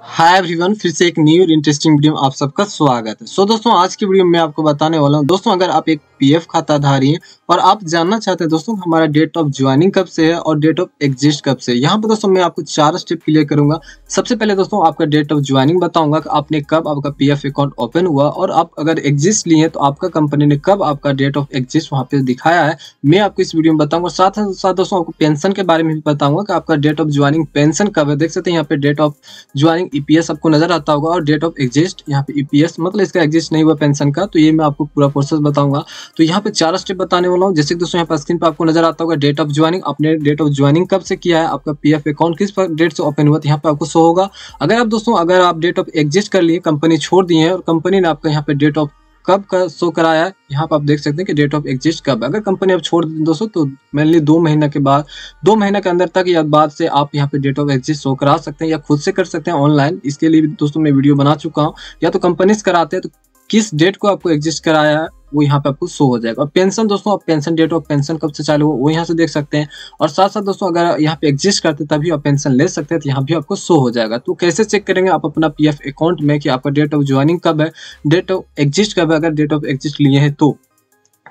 hi everyone फिर से एक न्यू और इंटरेस्टिंग वीडियो में आप सबका स्वागत है सो so, दोस्तों आज की वीडियो में आपको बताने वाला हूँ दोस्तों अगर आप एक पीएफ धारी हैं और आप जानना चाहते हैं दोस्तों हमारा डेट ऑफ ज्वाइनिंग कब से है और डेट ऑफ एग्जिस्ट कब से है यहाँ पर दोस्तों मैं आपको चार स्टेप क्लियर करूंगा सबसे पहले दोस्तों आपका डेट ऑफ ज्वाइनिंग बताऊंगा कि आपने कब आपका पी अकाउंट ओपन हुआ और आप अगर एग्जिस्ट लिए तो आपका कंपनी ने कब आपका डेट ऑफ एग्जिस्ट वहाँ पे दिखाया है मैं आपको इस वीडियो में बताऊंगा साथ ही साथ दोस्तों आपको पेंशन के बारे में भी बताऊंगा कि आपका डेट ऑफ ज्वाइनिंग पेंशन कब है देख सकते हैं यहाँ पे date of joining pension e EPS आपको नजर आता होगा और डेट ऑफ एग्जिस्ट यहाँ पे ईपीएस e मतलब इसका एग्जिस्ट नहीं हुआ पेंशन का तो ये मैं आपको पूरा प्रोसेस बताऊंगा तो यहाँ पे चार स्टेप बताने वाला हूँ जैसे दोस्तों यहाँ पर स्क्रीन पर आपको नजर आता होगा डेट ऑफ ज्वाइनिंग आपने डेट ऑफ ज्वाइनिंग कब से किया है आपका पी अकाउंट किस डेट से ओपन हुआ तो यहाँ पे आपको शो होगा अगर आप दोस्तों अगर आप डेट ऑफ एग्जिस्ट कर लिए कंपनी छोड़ दिए और कंपनी ने आपका यहाँ पे डेट ऑफ कब का शो कराया है यहाँ पर आप देख सकते हैं कि डेट ऑफ एग्जिस्ट कब है अगर कंपनी आप छोड़ दें दोस्तों तो मेनली दो महीने के बाद दो महीने के अंदर तक या बाद से आप यहाँ पे डेट ऑफ एग्जिस्ट शो करा सकते हैं या खुद से कर सकते हैं ऑनलाइन इसके लिए भी दोस्तों मैं वीडियो बना चुका हूँ या तो कंपनीज कराते हैं तो किस डेट को आपको एग्जिस्ट कराया है वो यहाँ पे आपको शो हो जाएगा और पेंशन दोस्तों आप पेंशन डेट ऑफ पेंशन कब से चालू हो वो यहाँ से देख सकते हैं और साथ साथ दोस्तों अगर यहाँ पे एग्जिस्ट करते तभी आप पेंशन ले सकते हैं तो यहाँ भी आपको शो हो जाएगा तो कैसे चेक करेंगे आप अपना पी अकाउंट में कि आपका डेट ऑफ ज्वाइनिंग कब है डेट ऑफ एग्जिस्ट कब है अगर डेट ऑफ एग्जिस्ट लिए हैं तो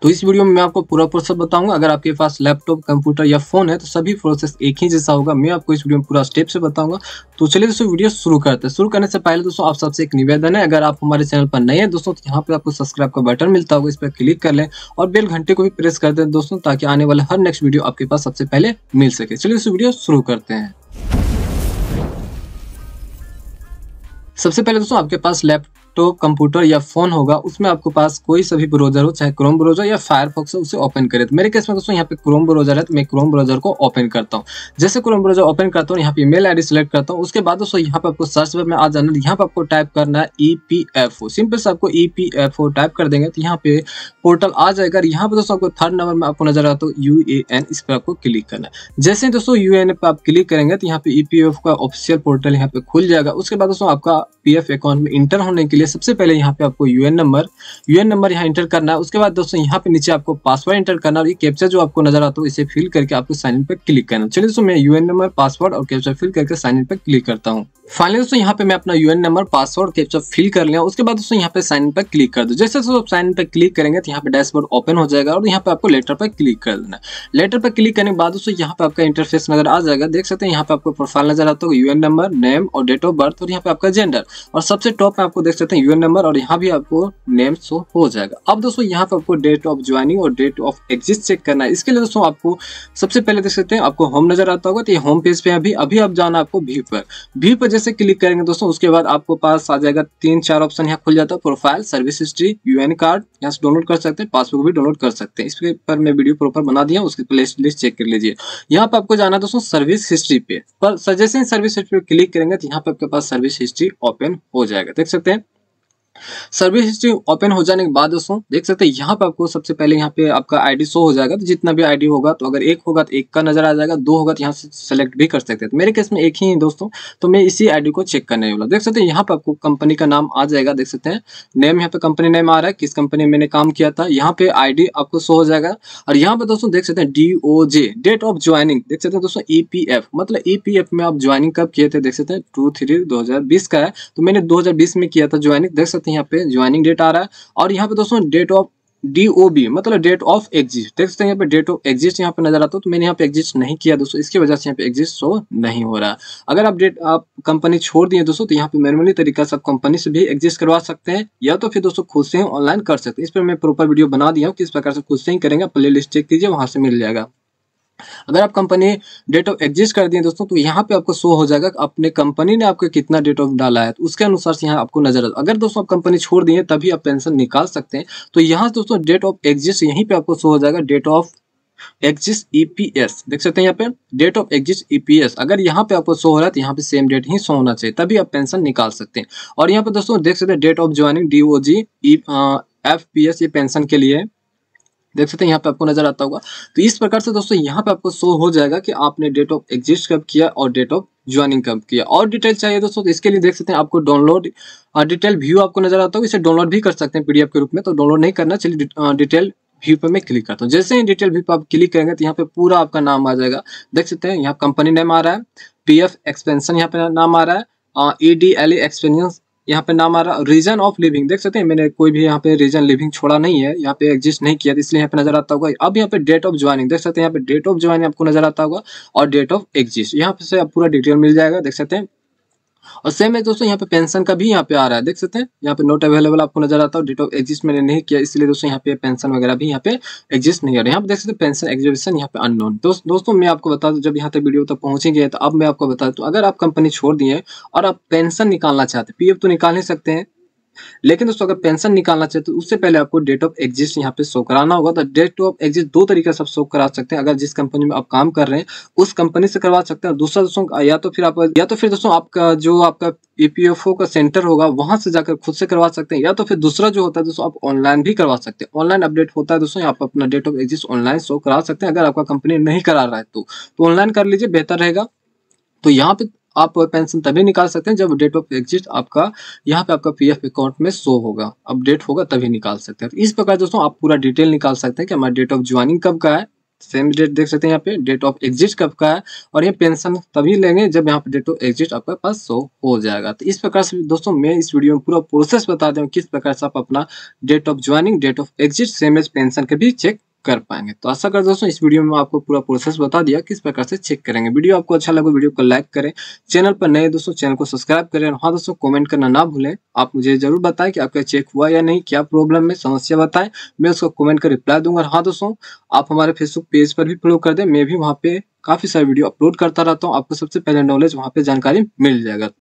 तो इस वीडियो में मैं आपको पूरा प्रोसेस बताऊंगा अगर आपके पास लैपटॉप कंप्यूटर या फोन है तो सभी प्रोसेस एक ही जैसा होगा मैं आपको इस वीडियो में पूरा स्टेप से बताऊंगा तो चलिए दोस्तों वीडियो शुरू करते हैं शुरू करने से पहले दोस्तों आप सबसे एक निवेदन है अगर आप हमारे चैनल पर नए हैं दोस्तों तो यहाँ पर आपको सब्सक्राइब का बटन मिलता होगा इस पर क्लिक कर लें और बेल घंटे को भी प्रेस कर दें दोस्तों ताकि आने वाले हर नेक्स्ट वीडियो आपके पास सबसे पहले मिल सके चलिए दोस्तों वीडियो शुरू करते हैं सबसे पहले दोस्तों आपके पास लैपटॉप लैपटॉप कंप्यूटर या फोन होगा उसमें आपके पास कोई सभी ब्राउजर हो चाहे क्रोम ब्राउजर या फायरफॉक्स हो उसे ओपन करे तो मेरे केस में दोस्तों यहाँ पे क्रोम ब्राउजर है तो मैं क्रोम ब्राउजर को ओपन करता हूँ जैसे क्रोम ब्राउजर ओपन करता हूँ यहाँ पे मेल आई सेलेक्ट करता हूँ उसके बाद दोस्तों यहाँ पे आपको सर्च पर में आ जाना यहाँ पे आपको टाइप करना है E P F O simple से आपको E P F O type कर देंगे तो यहाँ पे पोर्टल आ जाएगा यहाँ पे दोस्तों आपको थर्ड नंबर में आपको नजर आता हूँ यू ए एन इस पर आपको क्लिक करना है जैसे दोस्तों यू एन पर आप क्लिक करेंगे तो यहाँ पे ई पी एफ का ऑफिशियल पोर्टल यहाँ पे खुल जाएगा उसके बाद दोस्तों आपका पी एफ अकाउंट में इंटर होने के लिए लिए सबसे पहले यहाँ पे आपको यूएन नंबर यूएन नंबर यहाँ इंटर करना है उसके बाद दोस्तों यहाँ पे नीचे आपको पासवर्ड इंटर करना और ये कैप्चर जो आपको नजर आता है इसे फिल करके आपको साइन इन पर क्लिक करना चलिए दोस्तों मैं यूएन नंबर पासवर्ड और कैप्चर फिल करके साइन इन पर क्लिक करता हूँ फाइनली दोस्तों यहाँ पे मैं अपना UAN number password captcha fill कर लिया उसके बाद दोस्तों यहाँ पे साइन पर क्लिक कर दो जैसे दोस्तों आप साइन पर क्लिक करेंगे तो यहाँ पे डैशबोर्ड ओपन हो जाएगा और यहाँ पे आपको लेटर पर क्लिक कर देना लेटर पर क्लिक करने के बाद दोस्तों यहाँ पे आपका इंटरफेस नजर आ जाएगा देख सकते हैं यहाँ पे आपको प्रोफाइल नजर आता होगा यूएन नंबर नेम और डेट ऑफ बर्थ और यहाँ पे आपका जेंडर और सबसे टॉप में आपको देख सकते हैं यूएन नंबर और यहाँ भी आपको नेम शो हो जाएगा अब दोस्तों यहाँ पे आपको डेट ऑफ ज्वाइनिंग और डेट ऑफ एग्जिट चेक करना है इसके लिए दोस्तों आपको सबसे पहले देख सकते हैं आपको होम नजर आता होगा तो ये होम पेज पे अभी अभी आप जाना आपको भी पर भी पर जैसे क्लिक करेंगे दोस्तों उसके बाद आपको पास आ जाएगा तीन चार ऑप्शन यहाँ खुल जाता है profile service history UAN card यहाँ से डाउनलोड कर सकते हैं पासबुक भी डाउनलोड कर सकते हैं इसके पर मैं वीडियो प्रॉपर बना दिया उसकी प्ले लिस्ट चेक कर लीजिए यहाँ पर आपको जाना दोस्तों सर्विस हिस्ट्री पे पर सजेशन सर्विस हिस्ट्री पे क्लिक करेंगे तो यहाँ पर आपके पास सर्विस हिस्ट्री ओपन हो जाएगा देख सकते हैं सर्विस हिस्ट्री ओपन हो जाने के बाद दोस्तों देख सकते हैं यहाँ पे आपको सबसे पहले यहाँ पे आपका आईडी शो हो जाएगा तो जितना भी आईडी होगा तो अगर एक होगा तो एक का नजर आ जाएगा दो होगा तो यहाँ से सेलेक्ट भी कर सकते हैं तो मेरे केस में एक ही है दोस्तों तो मैं इसी आईडी को चेक करने वाला देख सकते हैं यहाँ पे आपको कंपनी का नाम आ जाएगा देख सकते हैं नेम यहाँ पे कंपनी नेम आ रहा है किस कंपनी में मैंने काम किया था यहाँ पे आई आपको शो हो जाएगा और यहाँ पे दोस्तों देख सकते हैं डी डेट ऑफ ज्वाइनिंग देख सकते हैं दोस्तों ई e मतलब ई e में आप ज्वाइनिंग कब किए थे देख सकते हैं टू थ्री दो का है तो मैंने दो में किया था ज्वाइनिंग देख सकते सकते हैं यहाँ पे ज्वाइनिंग डेट आ रहा है और यहाँ पे दोस्तों डेट ऑफ डी मतलब डेट ऑफ एग्जिस्ट देख सकते हैं यहाँ पे डेट ऑफ एग्जिस्ट यहाँ पे नजर आता है तो मैंने यहाँ पे एग्जिस्ट नहीं किया दोस्तों इसकी वजह से यहाँ पे एग्जिस्ट शो नहीं हो रहा अगर आप डेट आप कंपनी छोड़ दिए दोस्तों तो यहाँ पे मैनुअली तरीका से आप कंपनी से भी एग्जिस्ट करवा सकते हैं या तो फिर दोस्तों खुद से ऑनलाइन कर सकते हैं इस पर मैं प्रॉपर वीडियो बना दिया हूँ किस प्रकार से खुद से ही करेंगे प्ले लिस्ट चेक कीजिए वहाँ से मिल जाएगा अगर आप कंपनी डेट ऑफ एग्जिस्ट कर दिए दोस्तों तो यहाँ पे आपको शो हो जाएगा अपने कंपनी ने आपको कितना डेट ऑफ डाला है तो उसके अनुसार से यहाँ आपको नजर अगर दोस्तों आप कंपनी छोड़ दिए तभी आप पेंशन निकाल सकते हैं तो यहाँ दोस्तों डेट ऑफ एग्जिस्ट यहीं पे आपको शो हो जाएगा डेट ऑफ एग्जिस्ट ईपीएस देख सकते हैं यहाँ पे डेट ऑफ एग्जिस्ट ईपीएस अगर यहाँ पे आपको शो हो रहा है तो यहाँ पे सेम डेट ही शो होना चाहिए तभी आप पेंशन निकाल सकते हैं और यहाँ पे दोस्तों देख सकते हैं date of joining G F P S ये पेंशन के लिए है देख सकते हैं यहाँ पे आपको नजर आता होगा तो इस प्रकार से दोस्तों यहाँ पे आपको शो हो जाएगा कि आपने डेट ऑफ एग्जिस्ट कब किया और डेट ऑफ ज्वाइनिंग कब किया और डिटेल चाहिए दोस्तों तो इसके लिए देख सकते हैं आपको डाउनलोड डिटेल व्यू आपको नजर आता होगा इसे डाउनलोड भी कर सकते हैं पीडीएफ के रूप में तो डाउनलोड नहीं करना चलिए डिटेल व्यू पर मैं क्लिक करता हूँ जैसे ही डिटेल व्यू पर आप क्लिक करेंगे तो यहाँ पे पूरा आपका नाम आ जाएगा देख सकते हैं यहाँ कंपनी नेम आ रहा है पी एक्सपेंशन यहाँ पे नाम आ रहा है ई डी एल एक्सपेंशन यहाँ पे नाम आ रहा रीजन ऑफ लिविंग देख सकते हैं मैंने कोई भी यहाँ पे रीजन लिविंग छोड़ा नहीं है यहाँ पे एग्जिस्ट नहीं किया तो इसलिए यहाँ पे नजर आता होगा अब यहाँ पे डेट ऑफ ज्वाइनिंग देख सकते हैं यहाँ पे डेट ऑफ ज्वाइनिंग आपको नजर आता होगा और डेट ऑफ एग्जिस्ट यहाँ से आप पूरा डिटेल मिल जाएगा देख सकते हैं और सेम है दोस्तों यहाँ पे पेंशन का भी यहाँ पे आ रहा है देख सकते हैं यहाँ पे नोट अवेलेबल आपको नजर आता है डेट ऑफ एग्जिस्ट मैंने नहीं किया इसलिए दोस्तों यहाँ पे पेंशन वगैरह भी यहाँ पे एग्जिस्ट नहीं आ रहा है यहाँ पे देख सकते हैं पेंशन एग्जिबिशन यहाँ पे अनोन दोस्तों मैं आपको बता दू जब यहाँ तक वीडियो तक पहुंचेंगे तो अब मैं आपको बता दूँ अगर आप कंपनी छोड़ दिए और आप पेंशन निकालना चाहते पी तो निकाल नहीं सकते हैं लेकिन दोस्तों अगर पेंशन निकालना चाहिए तो उससे पहले आपको डेट ऑफ एग्जिस्ट यहाँ पे शो कराना होगा तो डेट ऑफ एग्जिस्ट दो तरीके से आप शो करा सकते हैं अगर जिस कंपनी में आप काम कर रहे हैं उस कंपनी से करवा सकते हैं दूसरा दोस्तों या तो फिर आप या तो फिर दोस्तों आपका जो आपका ईपीएफओ e का सेंटर होगा वहां से जाकर खुद से करवा सकते हैं या तो फिर दूसरा जो होता है दोस्तों आप ऑनलाइन भी करवा सकते हैं ऑनलाइन अपडेट होता है दोस्तों आप अपना date of exist online show करा सकते हैं अगर आपका कंपनी नहीं करा रहा है तो ऑनलाइन तो कर लीजिए बेहतर रहेगा तो यहाँ पे आप पेंशन तभी निकाल सकते हैं जब डेट ऑफ एग्जिट आपका यहाँ पे आपका पीएफ अकाउंट में शो होगा अपडेट होगा तभी निकाल सकते हैं तो इस प्रकार दोस्तों आप पूरा डिटेल निकाल सकते हैं कि हमारा डेट ऑफ ज्वाइनिंग कब का है सेम डेट देख सकते हैं यहाँ पे डेट ऑफ एग्जिट कब का है और ये पेंशन तभी लेंगे जब यहाँ पे डेट ऑफ एग्जिट आपके पास शो हो जाएगा तो इस प्रकार से दोस्तों मैं इस वीडियो में पूरा प्रोसेस बता दें किस प्रकार से आप अपना date of joining date of exit same as pension के भी चेक कर पाएंगे तो आशा कर दोस्तों इस वीडियो में आपको पूरा प्रोसेस बता दिया किस प्रकार से चेक करेंगे वीडियो आपको अच्छा लगा वीडियो को लाइक करें चैनल पर नए दोस्तों चैनल को सब्सक्राइब करें और हाँ दोस्तों कमेंट करना ना भूलें आप मुझे जरूर बताएं कि आपका चेक हुआ या नहीं क्या प्रॉब्लम है समस्या बताएं मैं उसको कॉमेंट कर रिप्लाई दूंगा और हाँ दोस्तों आप हमारे फेसबुक पेज पर भी फॉलो कर दें मैं भी वहाँ पे काफी सारे वीडियो अपलोड करता रहता हूँ आपको सबसे पहले नॉलेज वहाँ पे जानकारी मिल जाएगा